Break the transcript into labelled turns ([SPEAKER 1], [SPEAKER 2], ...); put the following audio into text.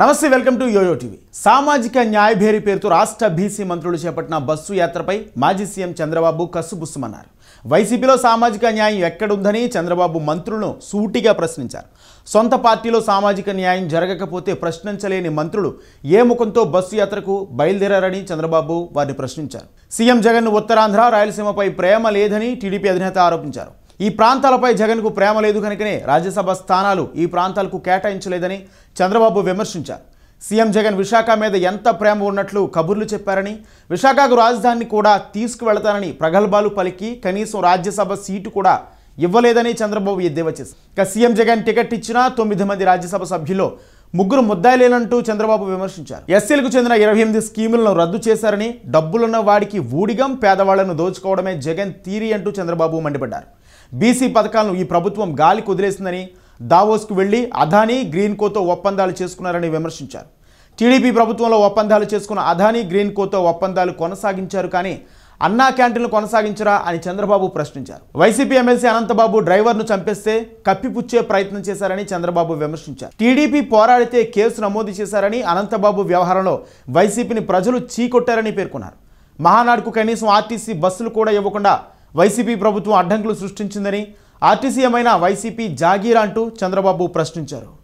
[SPEAKER 1] నమస్తే welcome to yo-yo TV సామాజిక న్యాయ భేరి పేరుతో రాష్ట్ర బీసీ మంత్రులు చేపట్టిన బస్సు యాత్రపై మాజీ సీఎం చంద్రబాబు కసుబుస్సుమన్నారు వైసీపీలో సామాజిక న్యాయం ఎక్కడుందని చంద్రబాబు మంత్రులను సూటిగా ప్రశ్నించారు సొంత పార్టీలో సామాజిక న్యాయం జరగకపోతే ప్రశ్నించలేని మంత్రులు ఏ ముఖంతో బస్సు యాత్రకు బయలుదేరారని చంద్రబాబు వారిని ప్రశ్నించారు సీఎం జగన్ ఉత్తరాంధ్ర రాయలసీమపై ప్రేమ లేదని టీడీపీ అధినేత ఆరోపించారు ఈ ప్రాంతాలపై జగన్కు ప్రేమ లేదు కనుకనే రాజ్యసభ స్థానాలు ఈ ప్రాంతాలకు కేటాయించలేదని చంద్రబాబు విమర్శించారు సీఎం జగన్ విశాఖ మీద ఎంత ప్రేమ ఉన్నట్లు కబుర్లు చెప్పారని విశాఖకు రాజధానిని కూడా తీసుకువెళతానని ప్రగల్భాలు పలికి కనీసం రాజ్యసభ సీటు కూడా ఇవ్వలేదని చంద్రబాబు ఎద్దేవా చేశారు ఇక సీఎం జగన్ టికెట్ ఇచ్చిన తొమ్మిది మంది రాజ్యసభ సభ్యుల్లో ముగ్గురు ముద్దాయిలేనంటూ చంద్రబాబు విమర్శించారు ఎస్సీలకు చెందిన ఇరవై ఎనిమిది స్కీములను రద్దు చేశారని డబ్బులున్న వాడికి ఊడిగం పేదవాళ్లను దోచుకోవడమే జగన్ తీరి అంటూ చంద్రబాబు మండిపడ్డారు బీసీ పథకాలను ఈ ప్రభుత్వం గాలి కుదిలేసిందని దావోస్కు వెళ్లి అదానీ గ్రీన్కోతో ఒప్పందాలు చేసుకున్నారని విమర్శించారు టీడీపీ ప్రభుత్వంలో ఒప్పందాలు చేసుకున్న అదానీ గ్రీన్కోతో ఒప్పందాలు కొనసాగించారు కానీ అన్నా క్యాంటీన్లు కొనసాగించరా అని చంద్రబాబు ప్రశ్నించారు వైసీపీ ఎమ్మెల్సీ అనంతబాబు డ్రైవర్ను చంపేస్తే కప్పిపుచ్చే ప్రయత్నం చేశారని చంద్రబాబు విమర్శించారు టీడీపీ పోరాడితే కేసు నమోదు చేశారని అనంతబాబు వ్యవహారంలో వైసీపీని ప్రజలు చీకొట్టారని పేర్కొన్నారు మహానాడుకు కనీసం ఆర్టీసీ బస్సులు కూడా ఇవ్వకుండా వైసీపీ ప్రభుత్వం అడ్డంకులు సృష్టించిందని ఆర్టీసీ ఏమైనా వైసీపీ జాగీరా అంటూ చంద్రబాబు ప్రశ్నించారు